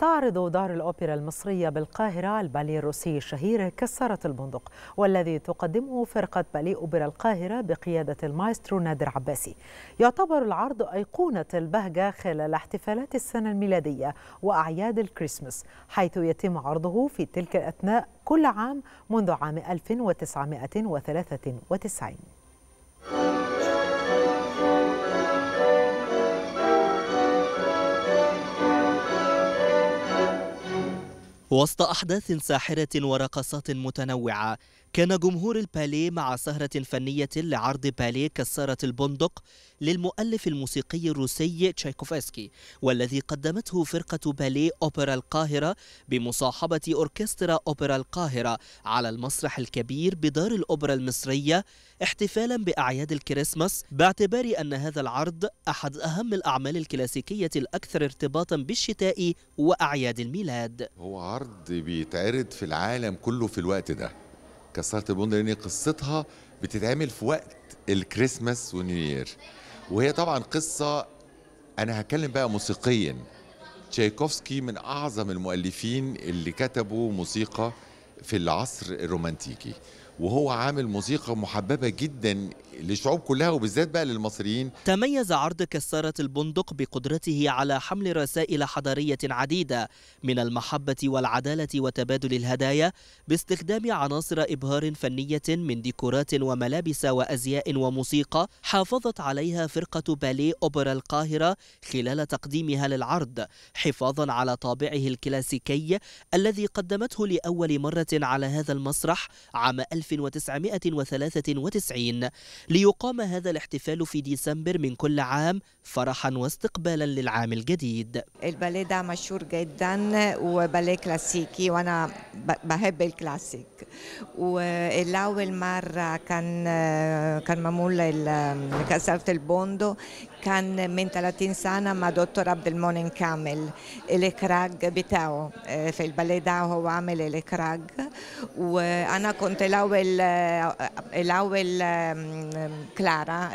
تعرض دار الأوبرا المصرية بالقاهرة الباليه الروسي الشهير كسرة البندق والذي تقدمه فرقة بالي أوبرا القاهرة بقيادة المايسترو نادر عباسي يعتبر العرض أيقونة البهجة خلال احتفالات السنة الميلادية وأعياد الكريسماس حيث يتم عرضه في تلك الأثناء كل عام منذ عام 1993 وسط أحداث ساحرة ورقصات متنوعة كان جمهور الباليه مع سهرة فنية لعرض باليه كسارة البندق للمؤلف الموسيقي الروسي تشايكوفسكي والذي قدمته فرقة باليه أوبرا القاهرة بمصاحبة أوركسترا أوبرا القاهرة على المسرح الكبير بدار الأوبرا المصرية احتفالا بأعياد الكريسماس باعتبار أن هذا العرض أحد أهم الأعمال الكلاسيكية الأكثر ارتباطا بالشتاء وأعياد الميلاد هو عرض بيتعرض في العالم كله في الوقت ده كسرت البوند لان قصتها بتتعمل في وقت الكريسماس ونيوير وهي طبعا قصه انا هتكلم بقى موسيقيا تشايكوفسكي من اعظم المؤلفين اللي كتبوا موسيقى في العصر الرومانتيكي وهو عامل موسيقى محببة جدا للشعوب كلها وبالذات بقى للمصريين تميز عرض كسارة البندق بقدرته على حمل رسائل حضارية عديدة من المحبة والعدالة وتبادل الهدايا باستخدام عناصر إبهار فنية من ديكورات وملابس وأزياء وموسيقى حافظت عليها فرقة باليه أوبرا القاهرة خلال تقديمها للعرض حفاظا على طابعه الكلاسيكي الذي قدمته لأول مرة على هذا المسرح عام 1000 1993 ليقام هذا الاحتفال في ديسمبر من كل عام فرحا واستقبالا للعام الجديد الباليه ده مشهور جدا وباليه كلاسيكي وانا بحب الكلاسيك والاول مره كان كان معمول كسرة البوندو كان من 30 سنه مع دكتور عبد المونين كامل الكراج بتاعه في الباليه ده هو عامل الكراج وانا كنت الاول lauel كلارا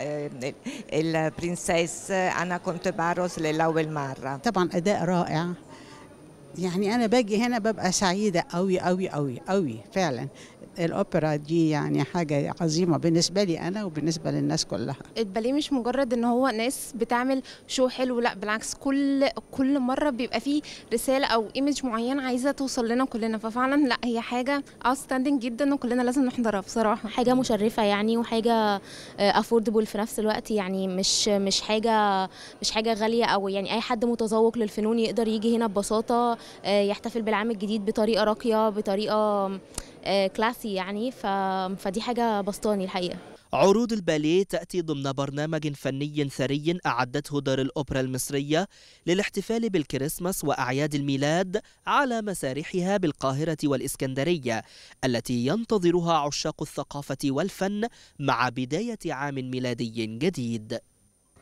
البرنسيس أنا كنت برقص للأول مرة طبعا أداء رائع يعني انا باجي هنا ببقى سعيده قوي قوي قوي قوي فعلا الاوبرا دي يعني حاجه عظيمه بالنسبه لي انا وبالنسبه للناس كلها الباليه مش مجرد ان هو ناس بتعمل شو حلو لا بالعكس كل كل مره بيبقى فيه رساله او ايمج معين عايزه توصل لنا كلنا ففعلا لا هي حاجه اوتستاندنج جدا وكلنا لازم نحضرها بصراحه حاجه مشرفه يعني وحاجه افوردبل آه، في نفس الوقت يعني مش مش حاجه مش حاجه غاليه او يعني اي حد متذوق للفنون يقدر يجي هنا ببساطه آه، يحتفل بالعام الجديد بطريقه راقيه بطريقه كلاسي آه، يعني فدي حاجه بسطاني الحقيقه عروض الباليه تأتي ضمن برنامج فني ثري أعدته دار الأوبرا المصرية للاحتفال بالكريسماس وأعياد الميلاد على مسارحها بالقاهرة والإسكندرية التي ينتظرها عشاق الثقافة والفن مع بداية عام ميلادي جديد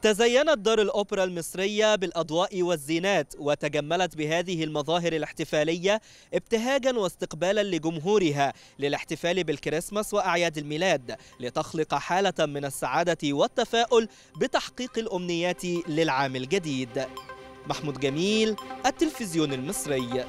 تزينت دار الأوبرا المصرية بالأضواء والزينات وتجملت بهذه المظاهر الاحتفالية ابتهاجا واستقبالا لجمهورها للاحتفال بالكريسماس وأعياد الميلاد لتخلق حالة من السعادة والتفاؤل بتحقيق الأمنيات للعام الجديد محمود جميل التلفزيون المصري